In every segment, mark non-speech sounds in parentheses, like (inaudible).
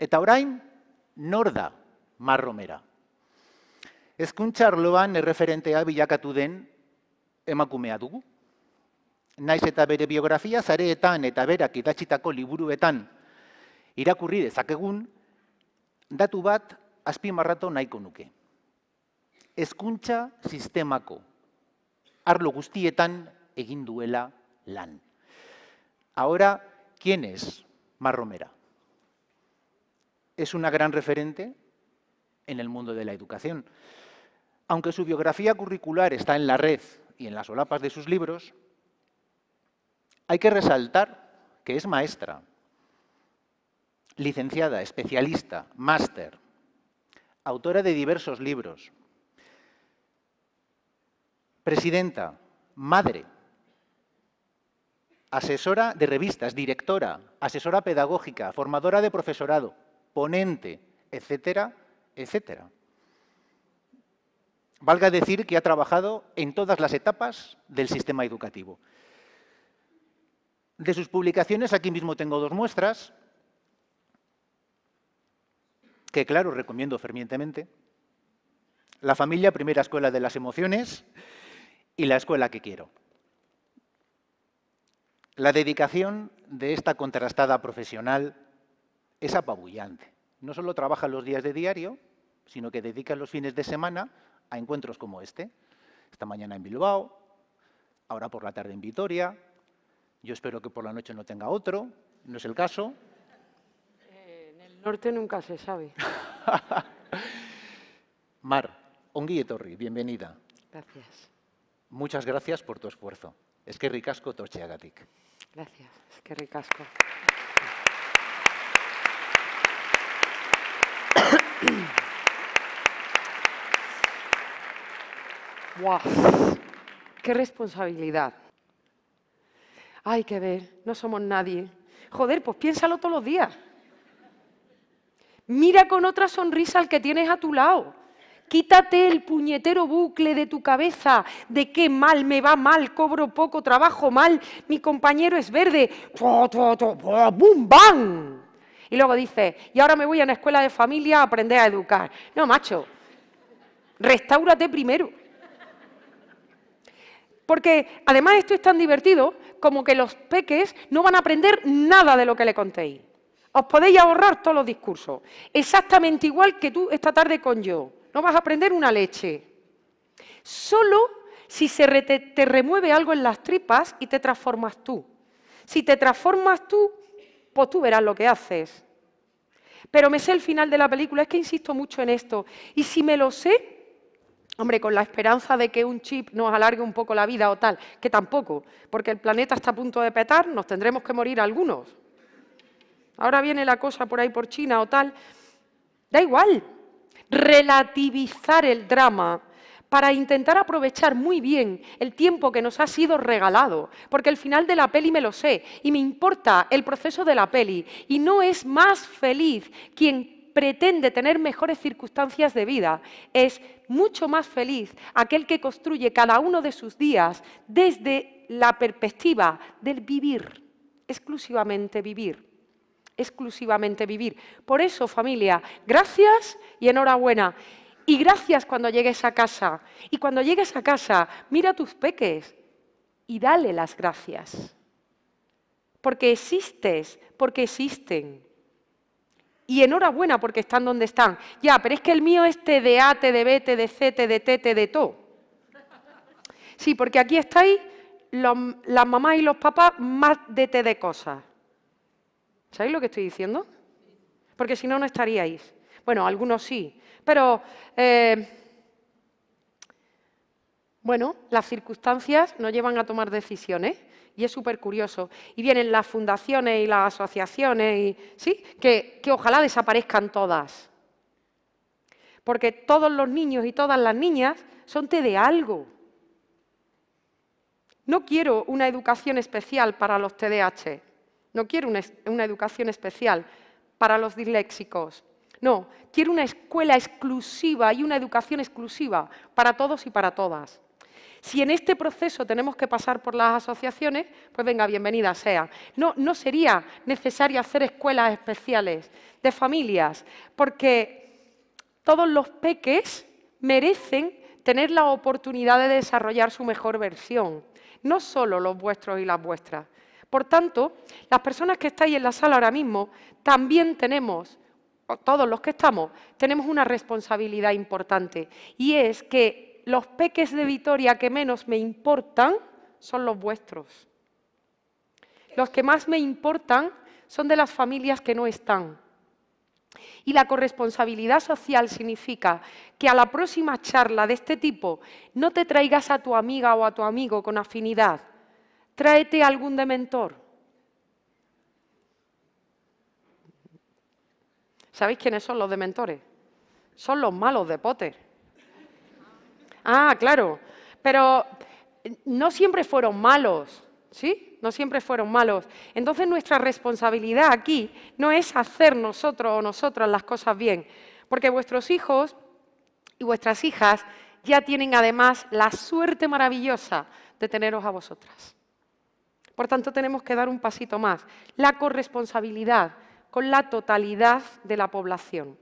Eta orain, nor da marromera? Ezkuntza arloan erreferentea bilakatu den emakumea dugu. Naiz eta bere biografia zareetan eta berak idatxitako liburuetan irakurri dezakegun, datu bat azpimarrato nahiko nuke. Ezkuntza sistemako arlo guztietan egin duela lan. Ahora, ¿quién es Marromera? es una gran referente en el mundo de la educación. Aunque su biografía curricular está en la red y en las solapas de sus libros, hay que resaltar que es maestra, licenciada, especialista, máster, autora de diversos libros, presidenta, madre, asesora de revistas, directora, asesora pedagógica, formadora de profesorado ponente, etcétera, etcétera. Valga decir que ha trabajado en todas las etapas del sistema educativo. De sus publicaciones, aquí mismo tengo dos muestras, que claro, recomiendo fervientemente. La familia, primera escuela de las emociones, y la escuela que quiero. La dedicación de esta contrastada profesional es apabullante. No solo trabaja los días de diario, sino que dedica los fines de semana a encuentros como este. Esta mañana en Bilbao, ahora por la tarde en Vitoria, yo espero que por la noche no tenga otro, no es el caso. Eh, en el norte nunca se sabe. (laughs) Mar, Onguille Torri, bienvenida. Gracias. Muchas gracias por tu esfuerzo. Es que ricasco Agatic. Gracias, es que ricasco. Wow, ¡Qué responsabilidad! Hay que ver, no somos nadie. Joder, pues piénsalo todos los días. Mira con otra sonrisa al que tienes a tu lado. Quítate el puñetero bucle de tu cabeza de qué mal me va mal, cobro poco, trabajo mal, mi compañero es verde. ¡Bum, bam! Y luego dice, y ahora me voy a una escuela de familia a aprender a educar. No, macho, restaurate primero. Porque además esto es tan divertido como que los peques no van a aprender nada de lo que le contéis. Os podéis ahorrar todos los discursos. Exactamente igual que tú esta tarde con yo. No vas a aprender una leche. Solo si se te remueve algo en las tripas y te transformas tú. Si te transformas tú, pues tú verás lo que haces. Pero me sé el final de la película, es que insisto mucho en esto. Y si me lo sé, hombre, con la esperanza de que un chip nos alargue un poco la vida o tal, que tampoco, porque el planeta está a punto de petar, nos tendremos que morir algunos. Ahora viene la cosa por ahí por China o tal. Da igual. Relativizar el drama para intentar aprovechar muy bien el tiempo que nos ha sido regalado, porque el final de la peli me lo sé y me importa el proceso de la peli y no es más feliz quien pretende tener mejores circunstancias de vida, es mucho más feliz aquel que construye cada uno de sus días desde la perspectiva del vivir, exclusivamente vivir exclusivamente vivir. Por eso, familia, gracias y enhorabuena. Y gracias cuando llegues a casa. Y cuando llegues a casa, mira tus peques y dale las gracias. Porque existes, porque existen. Y enhorabuena porque están donde están. Ya, pero es que el mío es T de A, T de B, de C, de T, de todo. Sí, porque aquí estáis las mamás y los papás más de T de cosas. ¿Sabéis lo que estoy diciendo? Porque si no, no estaríais. Bueno, algunos sí, pero eh, bueno, las circunstancias nos llevan a tomar decisiones y es súper curioso. Y vienen las fundaciones y las asociaciones, y, ¿sí? Que, ojalá desaparezcan todas. Porque todos los niños y todas las niñas son te de algo. No quiero una educación especial para los TDAH, no quiero una, educación especial para los disléxicos, no, quiero una escuela exclusiva y una educación exclusiva para todos y para todas. Si en este proceso tenemos que pasar por las asociaciones, pues venga, bienvenida sea. No, no sería necesario hacer escuelas especiales de familias, porque todos los peques merecen tener la oportunidad de desarrollar su mejor versión, no solo los vuestros y las vuestras. Por tanto, las personas que estáis en la sala ahora mismo también tenemos todos los que estamos, tenemos una responsabilidad importante y es que los peques de Vitoria que menos me importan son los vuestros. Los que más me importan son de las familias que no están. Y la corresponsabilidad social significa que a la próxima charla de este tipo no te traigas a tu amiga o a tu amigo con afinidad, tráete algún dementor ¿Sabéis quiénes son los dementores? Son los malos de Potter. Ah, claro. Pero eh, no siempre fueron malos, ¿sí? No siempre fueron malos. Entonces nuestra responsabilidad aquí no es hacer nosotros o nosotras las cosas bien, porque vuestros hijos y vuestras hijas ya tienen además la suerte maravillosa de teneros a vosotras. Por tanto, tenemos que dar un pasito más. La corresponsabilidad con la totalidad de la población.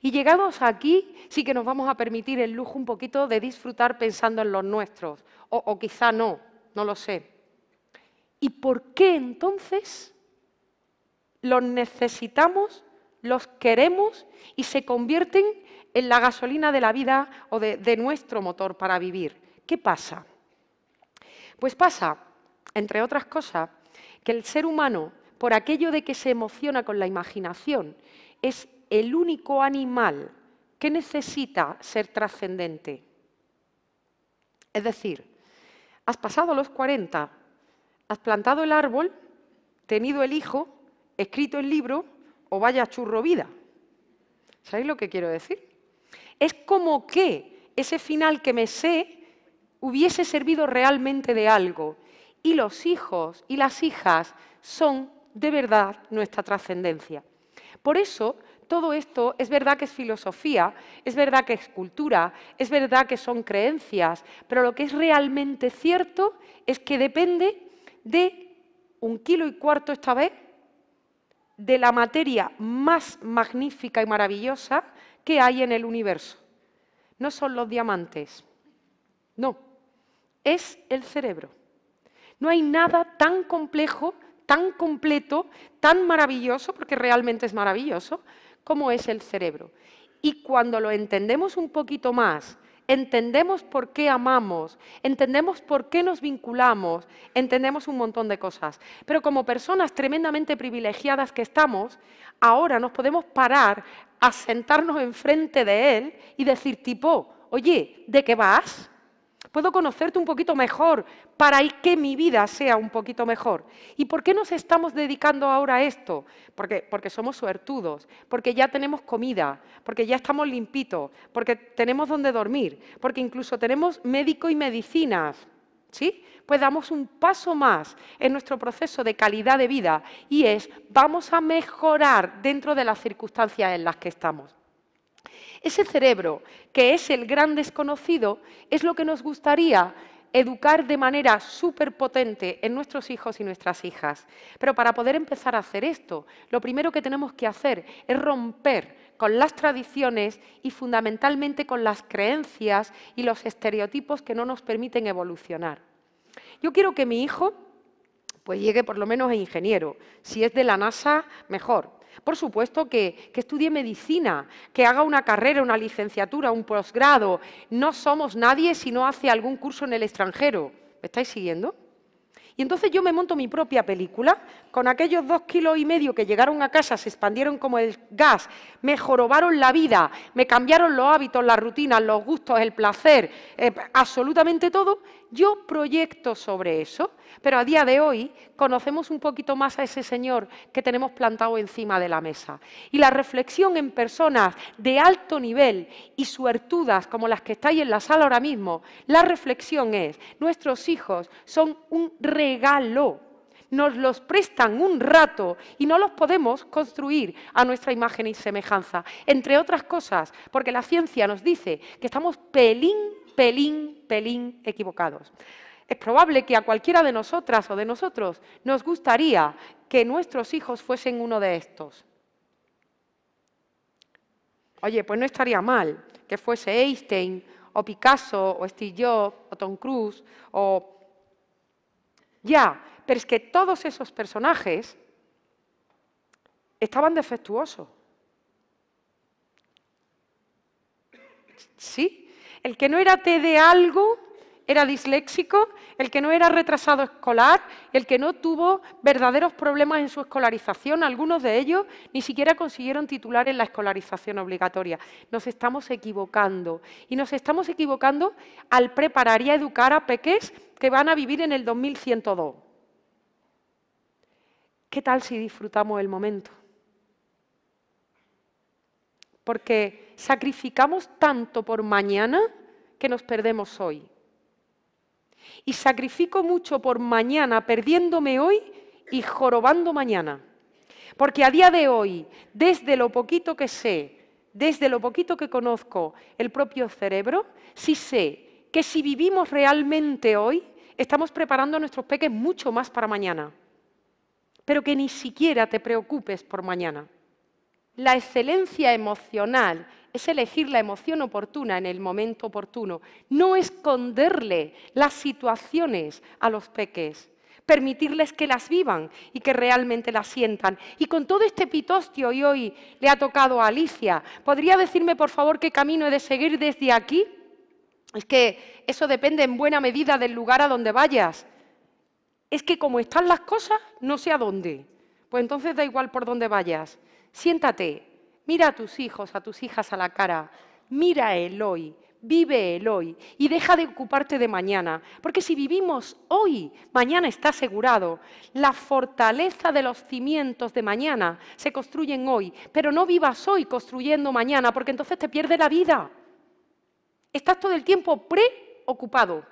Y llegados aquí, sí que nos vamos a permitir el lujo un poquito de disfrutar pensando en los nuestros, o, quizá no, no lo sé. ¿Y por qué entonces los necesitamos, los queremos y se convierten en la gasolina de la vida o de nuestro motor para vivir? ¿Qué pasa? Pues pasa, entre otras cosas, que el ser humano por aquello de que se emociona con la imaginación, es el único animal que necesita ser trascendente. Es decir, has pasado los 40, has plantado el árbol, tenido el hijo, escrito el libro o vaya churro vida. ¿Sabéis lo que quiero decir? Es como que ese final que me sé hubiese servido realmente de algo. Y los hijos y las hijas son de verdad nuestra trascendencia. Por eso, todo esto es verdad que es filosofía, es verdad que es cultura, es verdad que son creencias, pero lo que es realmente cierto es que depende de un kilo y cuarto esta vez de la materia más magnífica y maravillosa que hay en el universo. No son los diamantes, no, es el cerebro. No hay nada tan complejo tan completo, tan maravilloso, porque realmente es maravilloso, como es el cerebro. Y cuando lo entendemos un poquito más, entendemos por qué amamos, entendemos por qué nos vinculamos, entendemos un montón de cosas. Pero como personas tremendamente privilegiadas que estamos, ahora nos podemos parar a sentarnos enfrente de él y decir tipo, oye, ¿de qué vas? puedo conocerte un poquito mejor para que mi vida sea un poquito mejor. ¿Y por qué nos estamos dedicando ahora a esto? Porque, somos suertudos, porque ya tenemos comida, porque ya estamos limpitos, porque tenemos donde dormir, porque incluso tenemos médico y medicinas. ¿Sí? Pues damos un paso más en nuestro proceso de calidad de vida y es vamos a mejorar dentro de las circunstancias en las que estamos. Ese cerebro, que es el gran desconocido, es lo que nos gustaría educar de manera súper potente en nuestros hijos y nuestras hijas. Pero para poder empezar a hacer esto, lo primero que tenemos que hacer es romper con las tradiciones y fundamentalmente con las creencias y los estereotipos que no nos permiten evolucionar. Yo quiero que mi hijo pues llegue por lo menos a ingeniero, si es de la NASA, mejor, por supuesto que, estudie medicina, que haga una carrera, una licenciatura, un posgrado. No somos nadie si no hace algún curso en el extranjero. ¿Me estáis siguiendo? Y entonces yo me monto mi propia película, con aquellos dos kilos y medio que llegaron a casa, se expandieron como el gas, me jorobaron la vida, me cambiaron los hábitos, las rutinas, los gustos, el placer, eh, absolutamente todo, yo proyecto sobre eso. Pero a día de hoy conocemos un poquito más a ese señor que tenemos plantado encima de la mesa. Y la reflexión en personas de alto nivel y suertudas como las que estáis en la sala ahora mismo, la reflexión es, nuestros hijos son un rey regalo. Nos los prestan un rato y no los podemos construir a nuestra imagen y semejanza. Entre otras cosas, porque la ciencia nos dice que estamos pelín, pelín, pelín equivocados. Es probable que a cualquiera de nosotras o de nosotros nos gustaría que nuestros hijos fuesen uno de estos. Oye, pues no estaría mal que fuese Einstein o Picasso o Steve Jobs o Tom Cruise o ya, pero es que todos esos personajes estaban defectuosos. Sí, el que no era T de algo era disléxico, el que no era retrasado escolar, el que no tuvo verdaderos problemas en su escolarización, algunos de ellos ni siquiera consiguieron titular en la escolarización obligatoria. Nos estamos equivocando y nos estamos equivocando al preparar y a educar a peques que van a vivir en el 2102. ¿Qué tal si disfrutamos el momento? Porque sacrificamos tanto por mañana que nos perdemos hoy. Y sacrifico mucho por mañana, perdiéndome hoy y jorobando mañana. Porque a día de hoy, desde lo poquito que sé, desde lo poquito que conozco el propio cerebro, sí sé que si vivimos realmente hoy, estamos preparando a nuestros peques mucho más para mañana, pero que ni siquiera te preocupes por mañana. La excelencia emocional es elegir la emoción oportuna en el momento oportuno, no esconderle las situaciones a los peques, permitirles que las vivan y que realmente las sientan. Y con todo este pitostio y hoy le ha tocado a Alicia, ¿podría decirme por favor qué camino he de seguir desde aquí? Es que eso depende en buena medida del lugar a donde vayas. Es que como están las cosas, no sé a dónde. Pues entonces da igual por dónde vayas. Siéntate, mira a tus hijos, a tus hijas a la cara, mira el hoy, vive el hoy y deja de ocuparte de mañana, porque si vivimos hoy, mañana está asegurado. La fortaleza de los cimientos de mañana se construyen hoy, pero no vivas hoy construyendo mañana, porque entonces te pierde la vida estás todo el tiempo preocupado.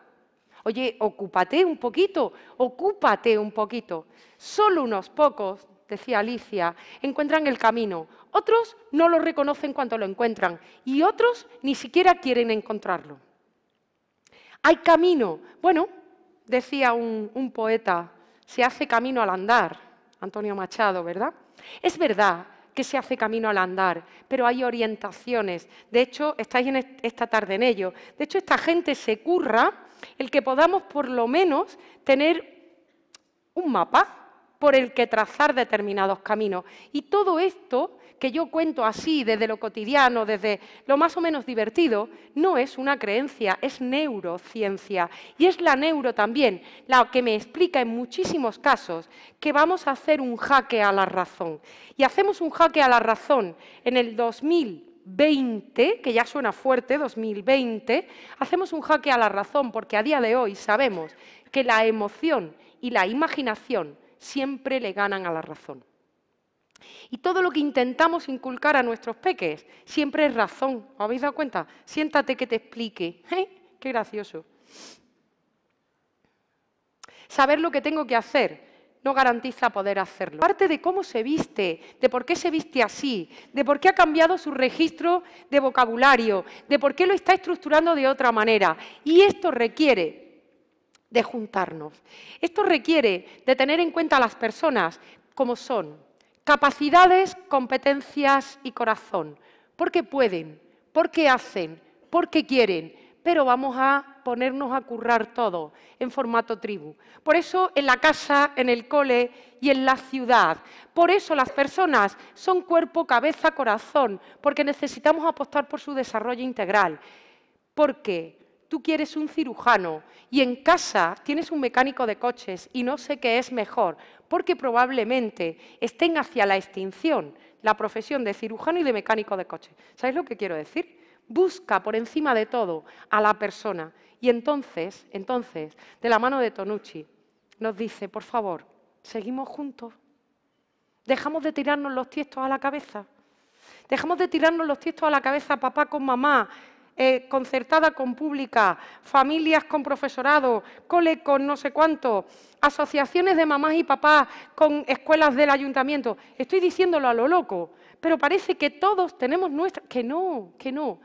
Oye, ocúpate un poquito, ocúpate un poquito. Solo unos pocos, decía Alicia, encuentran el camino. Otros no lo reconocen cuando lo encuentran y otros ni siquiera quieren encontrarlo. Hay camino. Bueno, decía un, un poeta, se hace camino al andar, Antonio Machado, ¿verdad? Es verdad, se hace camino al andar, pero hay orientaciones. De hecho, estáis en esta tarde en ello. De hecho, esta gente se curra el que podamos por lo menos tener un mapa por el que trazar determinados caminos. Y todo esto que yo cuento así, desde lo cotidiano, desde lo más o menos divertido, no es una creencia, es neurociencia. Y es la neuro también la que me explica en muchísimos casos que vamos a hacer un jaque a la razón. Y hacemos un jaque a la razón en el 2020, que ya suena fuerte, 2020, hacemos un jaque a la razón porque a día de hoy sabemos que la emoción y la imaginación siempre le ganan a la razón. Y todo lo que intentamos inculcar a nuestros peques siempre es razón. ¿Os habéis dado cuenta? Siéntate que te explique. (laughs) ¡Qué gracioso! Saber lo que tengo que hacer no garantiza poder hacerlo. Parte de cómo se viste, de por qué se viste así, de por qué ha cambiado su registro de vocabulario, de por qué lo está estructurando de otra manera. Y esto requiere de juntarnos. Esto requiere de tener en cuenta a las personas como son, capacidades, competencias y corazón, porque pueden, porque hacen, porque quieren, pero vamos a ponernos a currar todo en formato tribu. Por eso en la casa, en el cole y en la ciudad. Por eso las personas son cuerpo, cabeza, corazón, porque necesitamos apostar por su desarrollo integral. ¿Por qué? tú quieres un cirujano y en casa tienes un mecánico de coches y no sé qué es mejor, porque probablemente estén hacia la extinción la profesión de cirujano y de mecánico de coches. ¿Sabéis lo que quiero decir? Busca por encima de todo a la persona y entonces, entonces, de la mano de Tonucci, nos dice, por favor, seguimos juntos, dejamos de tirarnos los tiestos a la cabeza, dejamos de tirarnos los tiestos a la cabeza papá con mamá, eh, concertada con pública, familias con profesorado, cole con no sé cuánto, asociaciones de mamás y papás con escuelas del ayuntamiento. Estoy diciéndolo a lo loco, pero parece que todos tenemos nuestra... Que no, que no.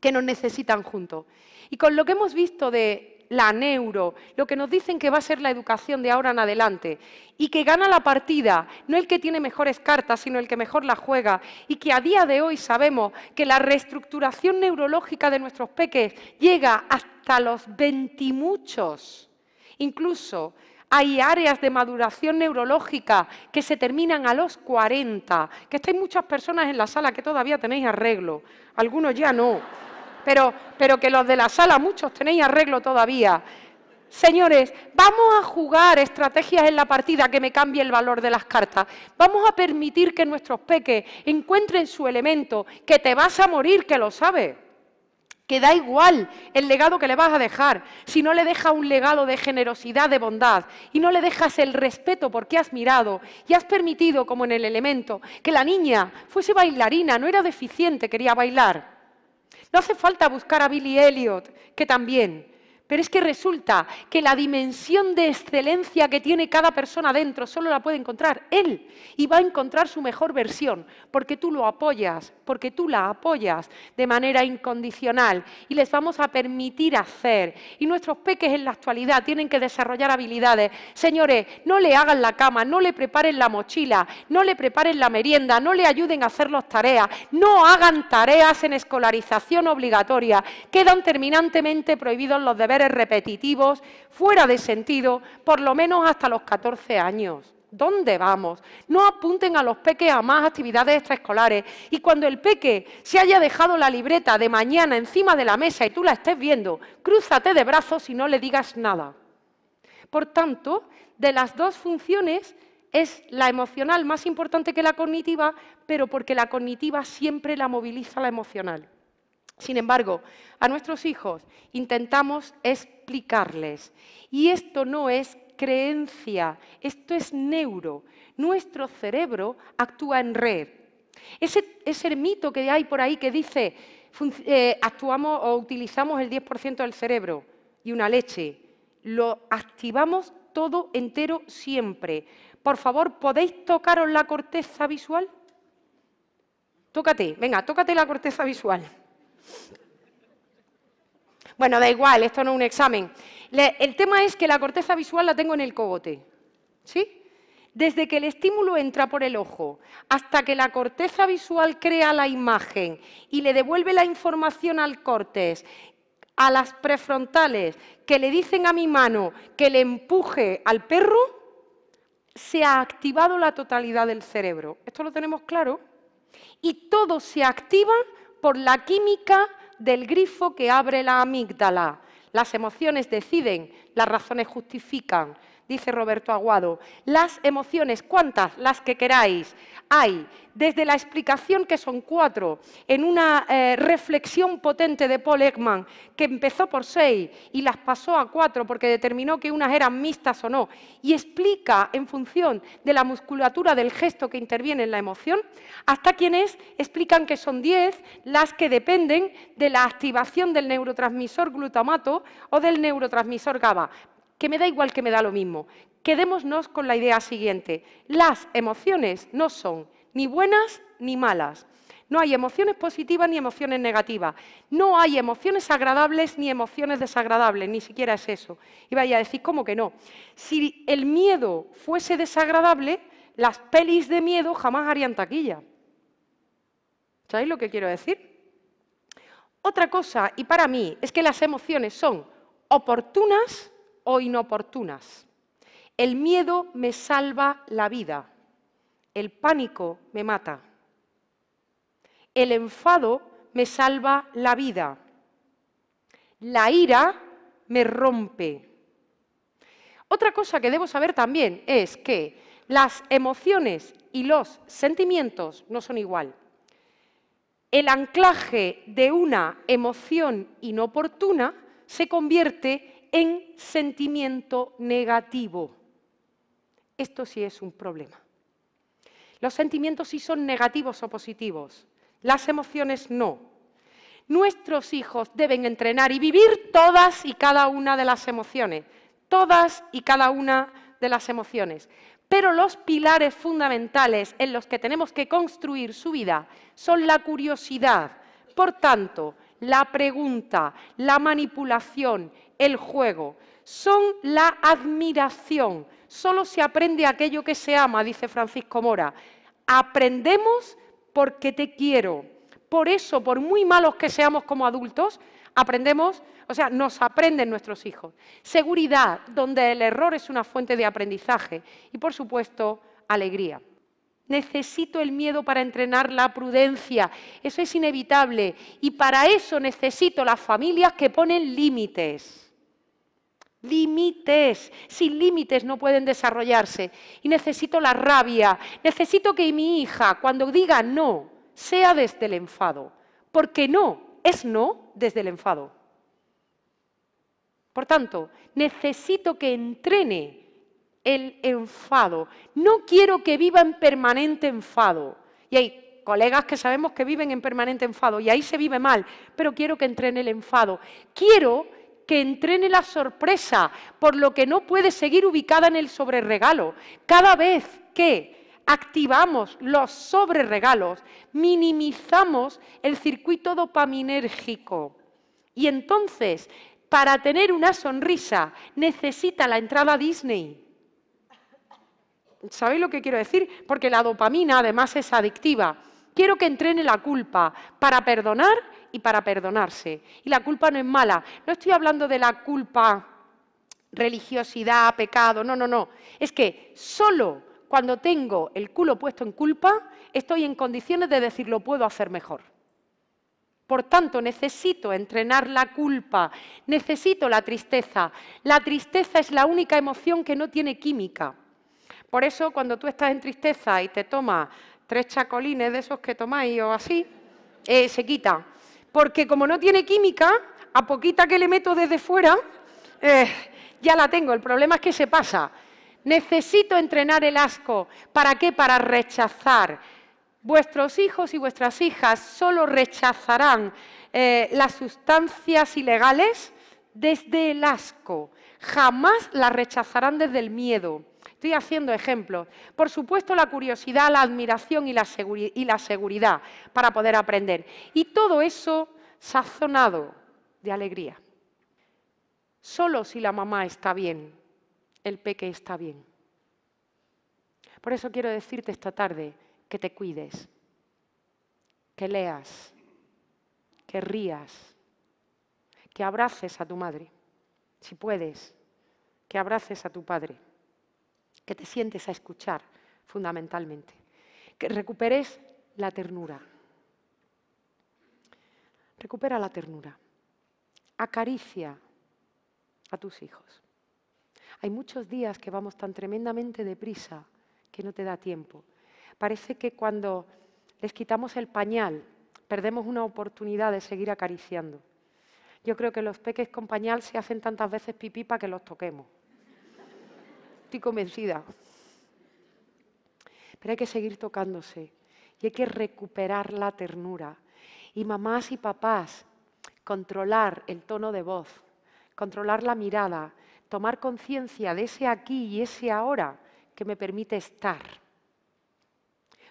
que (coughs) nos necesitan juntos. Y con lo que hemos visto de la neuro, lo que nos dicen que va a ser la educación de ahora en adelante, y que gana la partida, no el que tiene mejores cartas, sino el que mejor la juega, y que a día de hoy sabemos que la reestructuración neurológica de nuestros peques llega hasta los veintimuchos. Incluso hay áreas de maduración neurológica que se terminan a los cuarenta. que estáis muchas personas en la sala que todavía tenéis arreglo, algunos ya no pero, pero que los de la sala, muchos tenéis arreglo todavía. Señores, vamos a jugar estrategias en la partida que me cambie el valor de las cartas. Vamos a permitir que nuestros peques encuentren su elemento, que te vas a morir, que lo sabe. Que da igual el legado que le vas a dejar, si no le dejas un legado de generosidad, de bondad, y no le dejas el respeto porque has mirado y has permitido, como en el elemento, que la niña fuese bailarina, no era deficiente, quería bailar no hace falta buscar a Billy Elliot, que también. Pero es que resulta que la dimensión de excelencia que tiene cada persona dentro solo la puede encontrar él y va a encontrar su mejor versión, porque tú lo apoyas, porque tú la apoyas de manera incondicional y les vamos a permitir hacer. Y nuestros peques en la actualidad tienen que desarrollar habilidades. Señores, no le hagan la cama, no le preparen la mochila, no le preparen la merienda, no le ayuden a hacer las tareas, no hagan tareas en escolarización obligatoria. Quedan terminantemente prohibidos los deberes repetitivos, fuera de sentido, por lo menos hasta los 14 años. ¿Dónde vamos? No apunten a los peques a más actividades extraescolares. Y cuando el peque se haya dejado la libreta de mañana encima de la mesa y tú la estés viendo, crúzate de brazos y no le digas nada. Por tanto, de las dos funciones es la emocional más importante que la cognitiva, pero porque la cognitiva siempre la moviliza la emocional. Sin embargo, a nuestros hijos intentamos explicarles, y esto no es creencia, esto es neuro. Nuestro cerebro actúa en red. Ese, mito que hay por ahí que dice eh, actuamos o utilizamos el 10% del cerebro y una leche, lo activamos todo entero siempre. Por favor, ¿podéis tocaros la corteza visual? Tócate, venga, tócate la corteza visual. Bueno, da igual, esto no es un examen el tema es que la corteza visual la tengo en el cogote. ¿Sí? Desde que el estímulo entra por el ojo hasta que la corteza visual crea la imagen y le devuelve la información al córtex, a las prefrontales, que le dicen a mi mano que le empuje al perro, se ha activado la totalidad del cerebro. ¿Esto lo tenemos claro? Y todo se activa por la química del grifo que abre la amígdala. Las emociones deciden, las razones justifican, dice Roberto Aguado. Las emociones, ¿cuántas? Las que queráis. Hay, desde la explicación que son cuatro, en una eh, reflexión potente de Paul Ekman, que empezó por seis y las pasó a cuatro porque determinó que unas eran mixtas o no, y explica en función de la musculatura del gesto que interviene en la emoción, hasta quienes explican que son diez las que dependen de la activación del neurotransmisor glutamato o del neurotransmisor GABA que me da igual que me da lo mismo. Quedémonos con la idea siguiente. Las emociones no son ni buenas ni malas. No hay emociones positivas ni emociones negativas. No hay emociones agradables ni emociones desagradables, ni siquiera es eso. Y vaya a decir, ¿cómo que no? Si el miedo fuese desagradable, las pelis de miedo jamás harían taquilla. ¿Sabéis lo que quiero decir? Otra cosa, y para mí, es que las emociones son oportunas o inoportunas. El miedo me salva la vida, el pánico me mata. El enfado me salva la vida, la ira me rompe. Otra cosa que debo saber también es que las emociones y los sentimientos no son igual. El anclaje de una emoción inoportuna se convierte en sentimiento negativo. Esto sí es un problema. Los sentimientos sí son negativos o positivos, las emociones no. Nuestros hijos deben entrenar y vivir todas y cada una de las emociones, todas y cada una de las emociones. Pero los pilares fundamentales en los que tenemos que construir su vida son la curiosidad, por tanto, la pregunta, la manipulación, el juego, son la admiración. Solo se aprende aquello que se ama, dice Francisco Mora. Aprendemos porque te quiero. Por eso, por muy malos que seamos como adultos, aprendemos, o sea, nos aprenden nuestros hijos. Seguridad, donde el error es una fuente de aprendizaje. Y por supuesto, alegría. Necesito el miedo para entrenar la prudencia. Eso es inevitable. Y para eso necesito las familias que ponen límites límites. Sin límites no pueden desarrollarse. Y necesito la rabia. Necesito que mi hija, cuando diga no, sea desde el enfado. Porque no es no desde el enfado. Por tanto, necesito que entrene el enfado. No quiero que viva en permanente enfado. Y hay colegas que sabemos que viven en permanente enfado y ahí se vive mal, pero quiero que entrene el enfado. Quiero que entrene la sorpresa, por lo que no puede seguir ubicada en el regalo. Cada vez que activamos los regalos, minimizamos el circuito dopaminérgico. Y entonces, para tener una sonrisa, necesita la entrada Disney. ¿Sabéis lo que quiero decir? Porque la dopamina además es adictiva. Quiero que entrene la culpa para perdonar y para perdonarse. Y la culpa no es mala. No estoy hablando de la culpa religiosidad, pecado, no, no, no. Es que solo cuando tengo el culo puesto en culpa, estoy en condiciones de decir lo puedo hacer mejor. Por tanto, necesito entrenar la culpa, necesito la tristeza. La tristeza es la única emoción que no tiene química. Por eso, cuando tú estás en tristeza y te tomas tres chacolines de esos que tomáis o así, eh, se quita porque como no tiene química, a poquita que le meto desde fuera, eh, ya la tengo. El problema es que se pasa. Necesito entrenar el asco. ¿Para qué? Para rechazar. Vuestros hijos y vuestras hijas solo rechazarán eh, las sustancias ilegales desde el asco. Jamás las rechazarán desde el miedo. Estoy haciendo ejemplos. Por supuesto, la curiosidad, la admiración y la, y la seguridad para poder aprender. Y todo eso sazonado de alegría. Solo si la mamá está bien, el peque está bien. Por eso quiero decirte esta tarde que te cuides, que leas, que rías, que abraces a tu madre, si puedes, que abraces a tu padre que te sientes a escuchar, fundamentalmente. Que recuperes la ternura. Recupera la ternura. Acaricia a tus hijos. Hay muchos días que vamos tan tremendamente deprisa que no te da tiempo. Parece que cuando les quitamos el pañal, perdemos una oportunidad de seguir acariciando. Yo creo que los peques con pañal se hacen tantas veces pipí para que los toquemos estoy convencida. Pero hay que seguir tocándose y hay que recuperar la ternura. Y mamás y papás, controlar el tono de voz, controlar la mirada, tomar conciencia de ese aquí y ese ahora que me permite estar.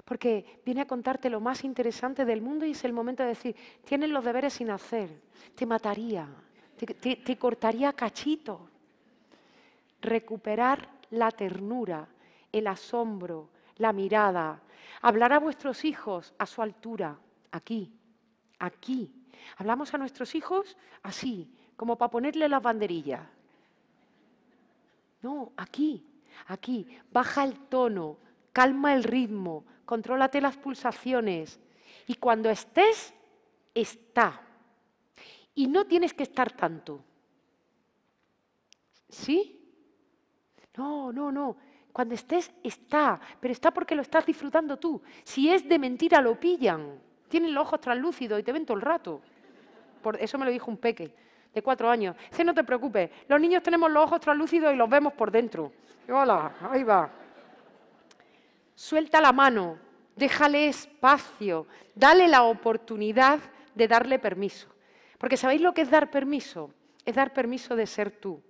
Porque viene a contarte lo más interesante del mundo y es el momento de decir, tienes los deberes sin hacer, te mataría, te, te cortaría cachito. Recuperar la ternura, el asombro, la mirada. Hablar a vuestros hijos a su altura, aquí, aquí. Hablamos a nuestros hijos así, como para ponerle las banderillas. No, aquí, aquí. Baja el tono, calma el ritmo, contrólate las pulsaciones. Y cuando estés, está. Y no tienes que estar tanto. ¿Sí? No, no, no. Cuando estés, está, pero está porque lo estás disfrutando tú. Si es de mentira, lo pillan. Tienen los ojos translúcidos y te ven todo el rato. Por eso me lo dijo un peque de cuatro años. Dice, no te preocupes, los niños tenemos los ojos translúcidos y los vemos por dentro. hola, ahí va. Suelta la mano, déjale espacio, dale la oportunidad de darle permiso. Porque ¿sabéis lo que es dar permiso? Es dar permiso de ser tú.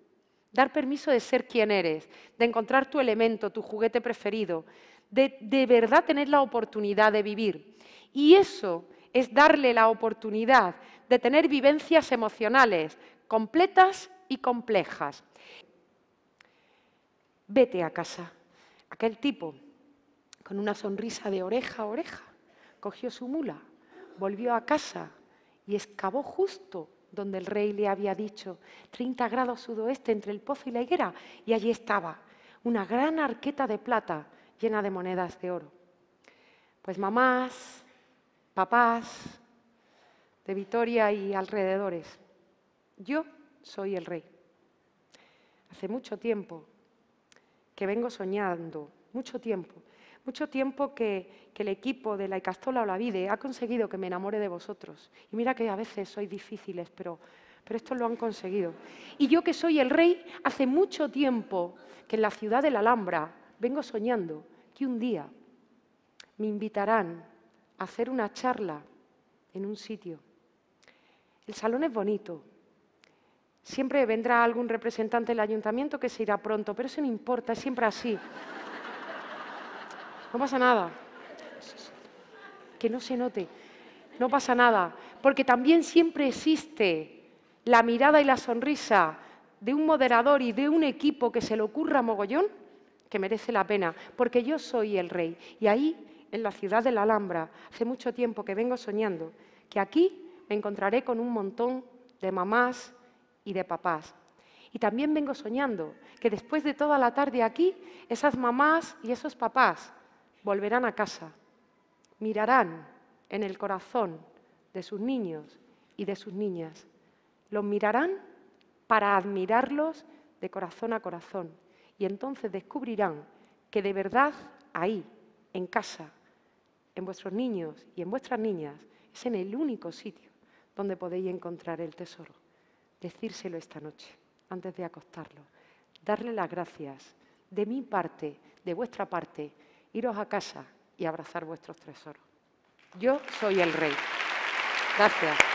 Dar permiso de ser quien eres, de encontrar tu elemento, tu juguete preferido, de, de verdad tener la oportunidad de vivir. Y eso es darle la oportunidad de tener vivencias emocionales completas y complejas. Vete a casa. Aquel tipo, con una sonrisa de oreja a oreja, cogió su mula, volvió a casa y excavó justo donde el rey le había dicho, 30 grados sudoeste entre el pozo y la higuera, y allí estaba, una gran arqueta de plata llena de monedas de oro. Pues mamás, papás de Vitoria y alrededores, yo soy el rey. Hace mucho tiempo que vengo soñando, mucho tiempo, mucho tiempo que, el equipo de la Icastola o la Vide ha conseguido que me enamore de vosotros. Y mira que a veces sois difíciles, pero, pero estos lo han conseguido. Y yo que soy el rey, hace mucho tiempo que en la ciudad de la Alhambra vengo soñando que un día me invitarán a hacer una charla en un sitio. El salón es bonito. Siempre vendrá algún representante del ayuntamiento que se irá pronto, pero eso no importa, es siempre así no pasa nada. Que no se note, no pasa nada. Porque también siempre existe la mirada y la sonrisa de un moderador y de un equipo que se le ocurra mogollón, que merece la pena. Porque yo soy el rey. Y ahí, en la ciudad de la Alhambra, hace mucho tiempo que vengo soñando que aquí me encontraré con un montón de mamás y de papás y también vengo soñando que después de toda la tarde aquí, esas mamás y esos papás volverán a casa, mirarán en el corazón de sus niños y de sus niñas. Los mirarán para admirarlos de corazón a corazón y entonces descubrirán que de verdad ahí, en casa, en vuestros niños y en vuestras niñas, es en el único sitio donde podéis encontrar el tesoro. Decírselo esta noche, antes de acostarlo. Darle las gracias de mi parte, de vuestra parte, Iros a casa y abrazar vuestros tesoros. Yo soy el rey. Gracias.